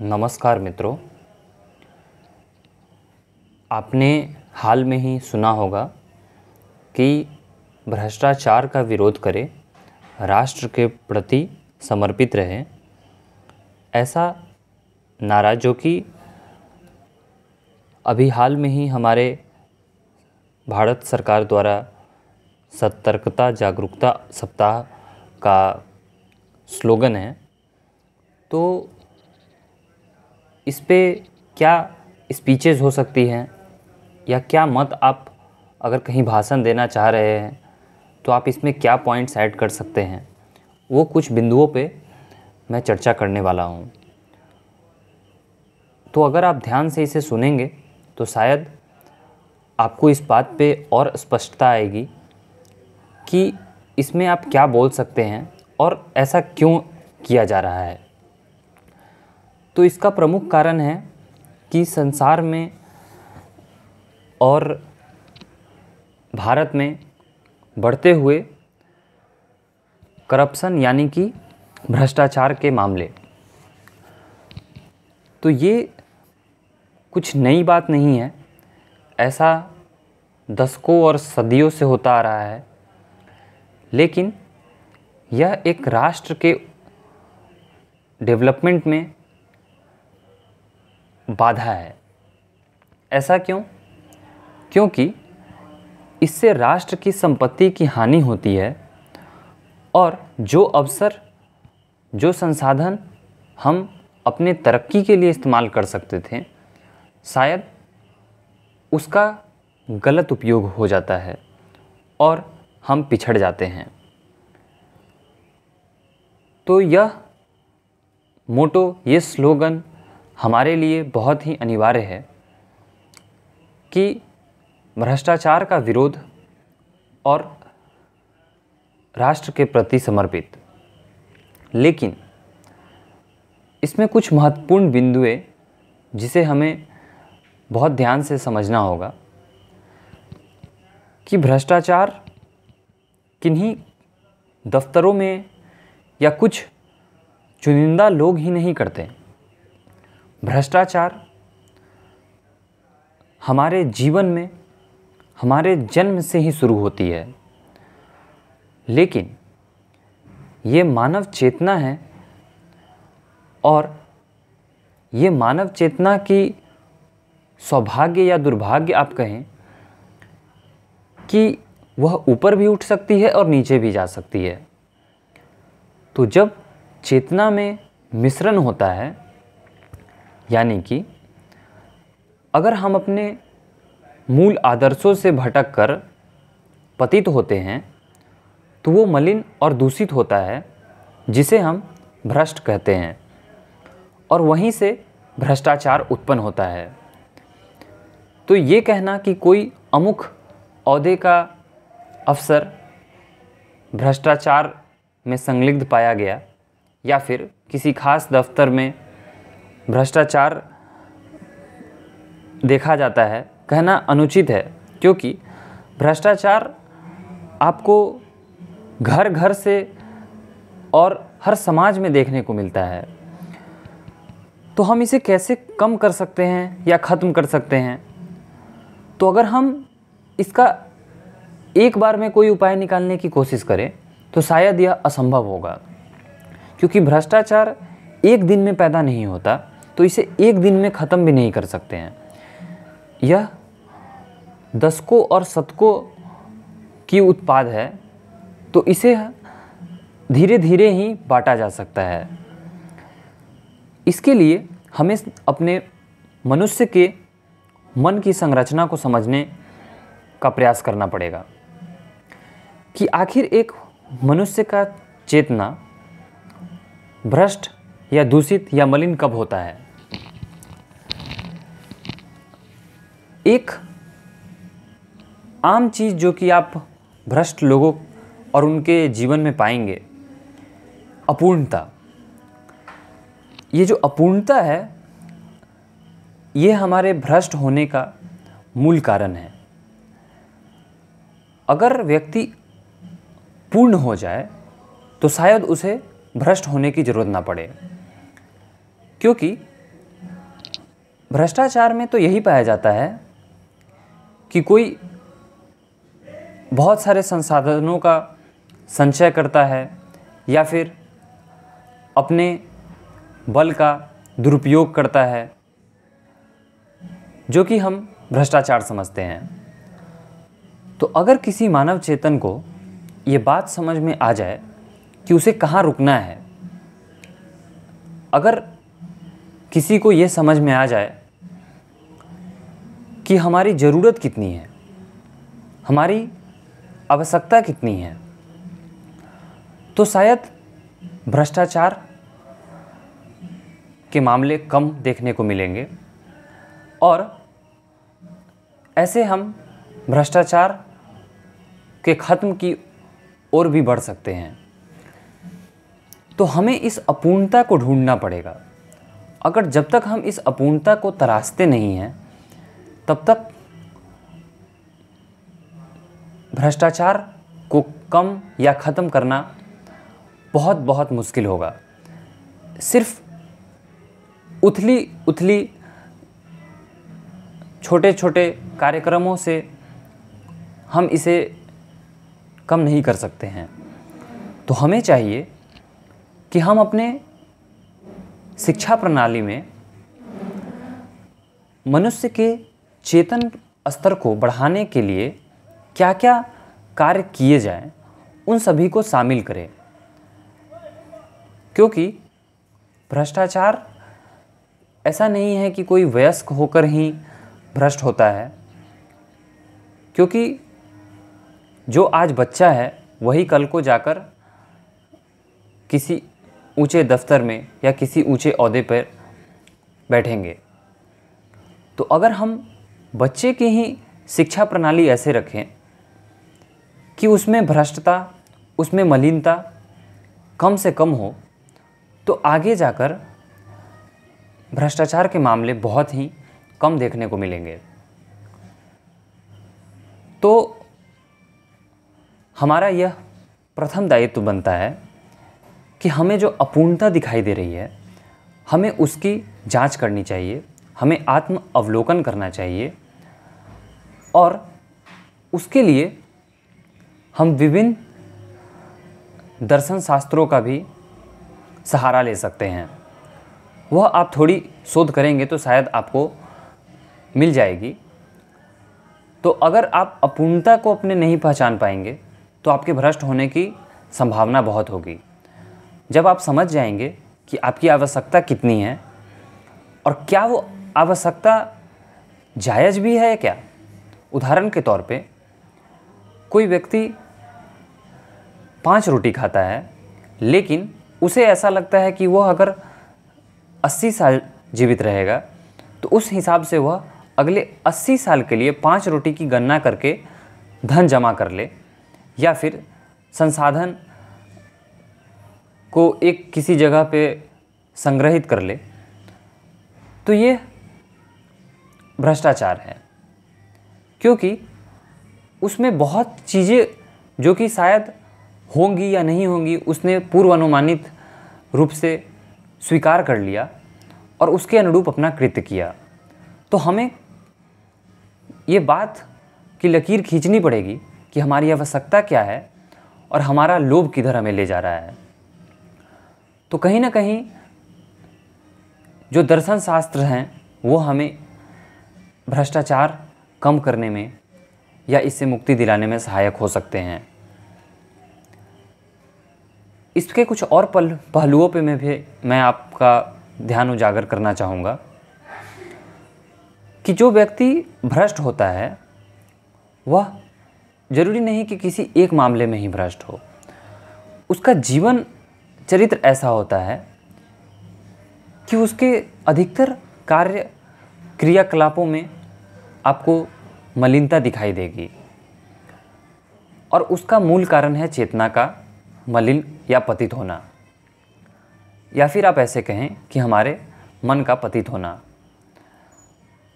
नमस्कार मित्रों आपने हाल में ही सुना होगा कि भ्रष्टाचार का विरोध करें राष्ट्र के प्रति समर्पित रहें ऐसा नारा जो कि अभी हाल में ही हमारे भारत सरकार द्वारा सतर्कता जागरूकता सप्ताह का स्लोगन है तो इस पर क्या स्पीचेज हो सकती हैं या क्या मत आप अगर कहीं भाषण देना चाह रहे हैं तो आप इसमें क्या पॉइंट्स ऐड कर सकते हैं वो कुछ बिंदुओं पे मैं चर्चा करने वाला हूँ तो अगर आप ध्यान से इसे सुनेंगे तो शायद आपको इस बात पे और स्पष्टता आएगी कि इसमें आप क्या बोल सकते हैं और ऐसा क्यों किया जा रहा है तो इसका प्रमुख कारण है कि संसार में और भारत में बढ़ते हुए करप्शन यानी कि भ्रष्टाचार के मामले तो ये कुछ नई बात नहीं है ऐसा दशकों और सदियों से होता आ रहा है लेकिन यह एक राष्ट्र के डेवलपमेंट में बाधा है ऐसा क्यों क्योंकि इससे राष्ट्र की संपत्ति की हानि होती है और जो अवसर जो संसाधन हम अपने तरक्की के लिए इस्तेमाल कर सकते थे शायद उसका गलत उपयोग हो जाता है और हम पिछड़ जाते हैं तो यह मोटो ये स्लोगन हमारे लिए बहुत ही अनिवार्य है कि भ्रष्टाचार का विरोध और राष्ट्र के प्रति समर्पित लेकिन इसमें कुछ महत्वपूर्ण बिंदुए जिसे हमें बहुत ध्यान से समझना होगा कि भ्रष्टाचार किन्हीं दफ्तरों में या कुछ चुनिंदा लोग ही नहीं करते भ्रष्टाचार हमारे जीवन में हमारे जन्म से ही शुरू होती है लेकिन ये मानव चेतना है और ये मानव चेतना की सौभाग्य या दुर्भाग्य आप कहें कि वह ऊपर भी उठ सकती है और नीचे भी जा सकती है तो जब चेतना में मिश्रण होता है यानी कि अगर हम अपने मूल आदर्शों से भटक कर पतित होते हैं तो वो मलिन और दूषित होता है जिसे हम भ्रष्ट कहते हैं और वहीं से भ्रष्टाचार उत्पन्न होता है तो ये कहना कि कोई अमुख अहदे का अफसर भ्रष्टाचार में संलिग्ध पाया गया या फिर किसी खास दफ्तर में भ्रष्टाचार देखा जाता है कहना अनुचित है क्योंकि भ्रष्टाचार आपको घर घर से और हर समाज में देखने को मिलता है तो हम इसे कैसे कम कर सकते हैं या ख़त्म कर सकते हैं तो अगर हम इसका एक बार में कोई उपाय निकालने की कोशिश करें तो शायद यह असंभव होगा क्योंकि भ्रष्टाचार एक दिन में पैदा नहीं होता तो इसे एक दिन में ख़त्म भी नहीं कर सकते हैं यह दशकों और शतकों की उत्पाद है तो इसे धीरे धीरे ही बांटा जा सकता है इसके लिए हमें अपने मनुष्य के मन की संरचना को समझने का प्रयास करना पड़ेगा कि आखिर एक मनुष्य का चेतना भ्रष्ट या दूषित या मलिन कब होता है एक आम चीज़ जो कि आप भ्रष्ट लोगों और उनके जीवन में पाएंगे अपूर्णता ये जो अपूर्णता है ये हमारे भ्रष्ट होने का मूल कारण है अगर व्यक्ति पूर्ण हो जाए तो शायद उसे भ्रष्ट होने की ज़रूरत ना पड़े क्योंकि भ्रष्टाचार में तो यही पाया जाता है कि कोई बहुत सारे संसाधनों का संचय करता है या फिर अपने बल का दुरुपयोग करता है जो कि हम भ्रष्टाचार समझते हैं तो अगर किसी मानव चेतन को ये बात समझ में आ जाए कि उसे कहाँ रुकना है अगर किसी को ये समझ में आ जाए कि हमारी ज़रूरत कितनी है हमारी आवश्यकता कितनी है तो शायद भ्रष्टाचार के मामले कम देखने को मिलेंगे और ऐसे हम भ्रष्टाचार के ख़त्म की ओर भी बढ़ सकते हैं तो हमें इस अपूर्णता को ढूंढना पड़ेगा अगर जब तक हम इस अपूर्णता को तराशते नहीं हैं तब तक भ्रष्टाचार को कम या ख़त्म करना बहुत बहुत मुश्किल होगा सिर्फ उथली उथली छोटे छोटे कार्यक्रमों से हम इसे कम नहीं कर सकते हैं तो हमें चाहिए कि हम अपने शिक्षा प्रणाली में मनुष्य के चेतन स्तर को बढ़ाने के लिए क्या क्या कार्य किए जाएं उन सभी को शामिल करें क्योंकि भ्रष्टाचार ऐसा नहीं है कि कोई वयस्क होकर ही भ्रष्ट होता है क्योंकि जो आज बच्चा है वही कल को जाकर किसी ऊंचे दफ्तर में या किसी ऊंचे अहदे पर बैठेंगे तो अगर हम बच्चे की ही शिक्षा प्रणाली ऐसे रखें कि उसमें भ्रष्टता उसमें मलिनता कम से कम हो तो आगे जाकर भ्रष्टाचार के मामले बहुत ही कम देखने को मिलेंगे तो हमारा यह प्रथम दायित्व बनता है कि हमें जो अपूर्णता दिखाई दे रही है हमें उसकी जांच करनी चाहिए हमें आत्म अवलोकन करना चाहिए और उसके लिए हम विभिन्न दर्शन शास्त्रों का भी सहारा ले सकते हैं वह आप थोड़ी शोध करेंगे तो शायद आपको मिल जाएगी तो अगर आप अपूर्णता को अपने नहीं पहचान पाएंगे तो आपके भ्रष्ट होने की संभावना बहुत होगी जब आप समझ जाएंगे कि आपकी आवश्यकता कितनी है और क्या वो आवश्यकता जायज़ भी है क्या उदाहरण के तौर पे कोई व्यक्ति पांच रोटी खाता है लेकिन उसे ऐसा लगता है कि वह अगर 80 साल जीवित रहेगा तो उस हिसाब से वह अगले 80 साल के लिए पांच रोटी की गणना करके धन जमा कर ले या फिर संसाधन को एक किसी जगह पे संग्रहित कर ले तो ये भ्रष्टाचार है क्योंकि उसमें बहुत चीज़ें जो कि शायद होंगी या नहीं होंगी उसने पूर्व अनुमानित रूप से स्वीकार कर लिया और उसके अनुरूप अपना कृत्य किया तो हमें ये बात की लकीर खींचनी पड़ेगी कि हमारी आवश्यकता क्या है और हमारा लोभ किधर हमें ले जा रहा है तो कहीं ना कहीं जो दर्शन शास्त्र हैं वो हमें भ्रष्टाचार कम करने में या इससे मुक्ति दिलाने में सहायक हो सकते हैं इसके कुछ और पल पहलुओं पे मैं भी मैं आपका ध्यान उजागर करना चाहूँगा कि जो व्यक्ति भ्रष्ट होता है वह जरूरी नहीं कि किसी एक मामले में ही भ्रष्ट हो उसका जीवन चरित्र ऐसा होता है कि उसके अधिकतर कार्य क्रियाकलापों में आपको मलिनता दिखाई देगी और उसका मूल कारण है चेतना का मलिन या पतित होना या फिर आप ऐसे कहें कि हमारे मन का पतित होना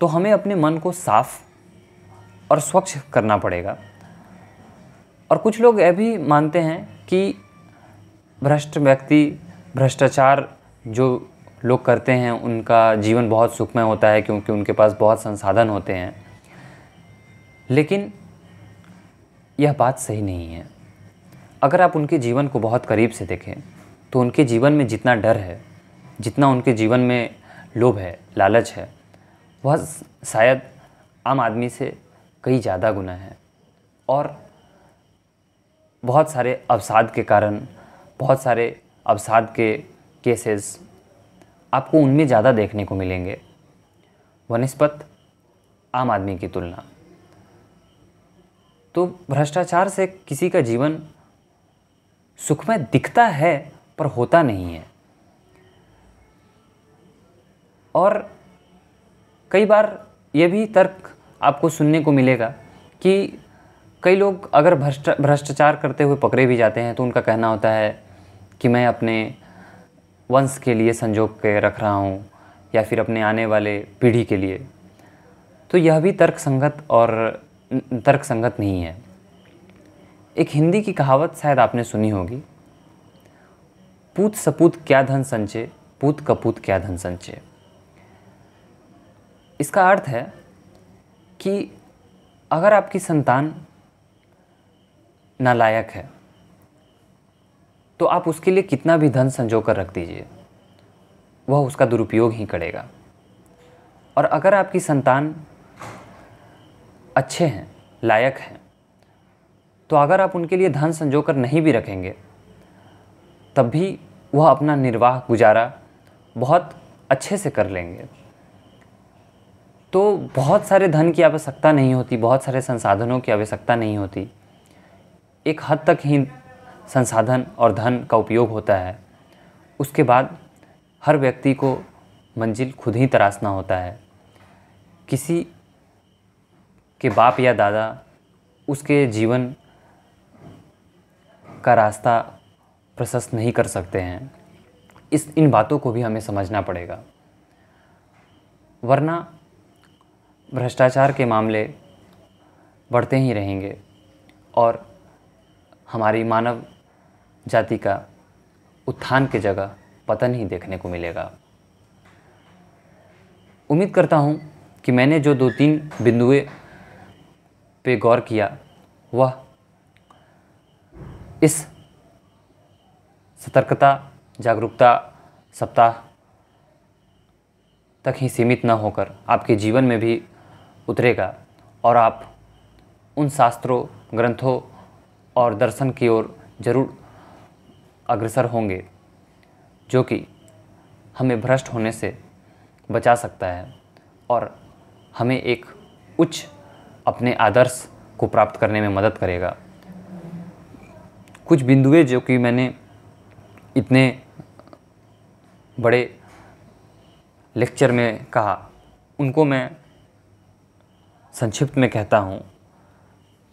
तो हमें अपने मन को साफ और स्वच्छ करना पड़ेगा और कुछ लोग यह भी मानते हैं कि भ्रष्ट व्यक्ति भ्रष्टाचार जो लोग करते हैं उनका जीवन बहुत सुखमय होता है क्योंकि उनके पास बहुत संसाधन होते हैं लेकिन यह बात सही नहीं है अगर आप उनके जीवन को बहुत करीब से देखें तो उनके जीवन में जितना डर है जितना उनके जीवन में लोभ है लालच है वह शायद आम आदमी से कई ज़्यादा गुना है और बहुत सारे अवसाद के कारण बहुत सारे अवसाद के केसेस आपको उनमें ज़्यादा देखने को मिलेंगे वनस्पत आम आदमी की तुलना तो भ्रष्टाचार से किसी का जीवन सुखमय दिखता है पर होता नहीं है और कई बार यह भी तर्क आपको सुनने को मिलेगा कि कई लोग अगर भ्रष्ट भ्रष्टाचार करते हुए पकड़े भी जाते हैं तो उनका कहना होता है कि मैं अपने वंश के लिए संजो के रख रहा हूँ या फिर अपने आने वाले पीढ़ी के लिए तो यह भी तर्क संगत और तर्क संगत नहीं है एक हिंदी की कहावत शायद आपने सुनी होगी पूत सपूत क्या धन संचय पूत कपूत क्या धन संचय इसका अर्थ है कि अगर आपकी संतान नालायक है तो आप उसके लिए कितना भी धन संजो कर रख दीजिए वह उसका दुरुपयोग ही करेगा और अगर आपकी संतान अच्छे हैं लायक हैं तो अगर आप उनके लिए धन संजो कर नहीं भी रखेंगे तब भी वह अपना निर्वाह गुजारा बहुत अच्छे से कर लेंगे तो बहुत सारे धन की आवश्यकता नहीं होती बहुत सारे संसाधनों की आवश्यकता नहीं होती एक हद तक ही संसाधन और धन का उपयोग होता है उसके बाद हर व्यक्ति को मंजिल खुद ही तराशना होता है किसी के बाप या दादा उसके जीवन का रास्ता प्रशस्त नहीं कर सकते हैं इस इन बातों को भी हमें समझना पड़ेगा वरना भ्रष्टाचार के मामले बढ़ते ही रहेंगे और हमारी मानव जाति का उत्थान के जगह पतन ही देखने को मिलेगा उम्मीद करता हूँ कि मैंने जो दो तीन बिंदुए पे गौर किया वह इस सतर्कता जागरूकता सप्ताह तक ही सीमित न होकर आपके जीवन में भी उतरेगा और आप उन शास्त्रों ग्रंथों और दर्शन की ओर जरूर अग्रसर होंगे जो कि हमें भ्रष्ट होने से बचा सकता है और हमें एक उच्च अपने आदर्श को प्राप्त करने में मदद करेगा कुछ बिंदुएं जो कि मैंने इतने बड़े लेक्चर में कहा उनको मैं संक्षिप्त में कहता हूँ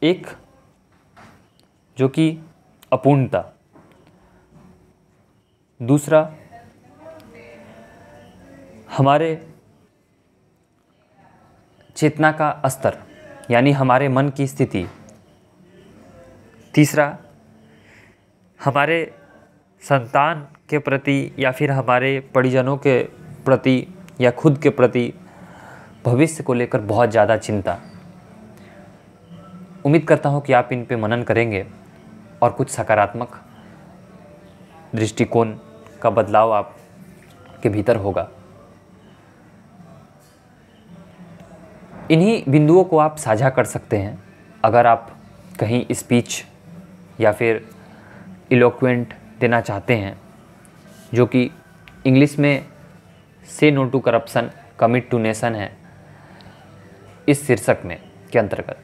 एक जो कि अपूर्णता दूसरा हमारे चेतना का स्तर यानी हमारे मन की स्थिति तीसरा हमारे संतान के प्रति या फिर हमारे परिजनों के प्रति या खुद के प्रति भविष्य को लेकर बहुत ज़्यादा चिंता उम्मीद करता हूँ कि आप इन पे मनन करेंगे और कुछ सकारात्मक दृष्टिकोण का बदलाव आप के भीतर होगा इन्हीं बिंदुओं को आप साझा कर सकते हैं अगर आप कहीं स्पीच या फिर इलोक्वेंट देना चाहते हैं जो कि इंग्लिश में से no to corruption commit to nation है इस शीर्षक में के अंतर्गत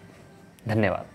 धन्यवाद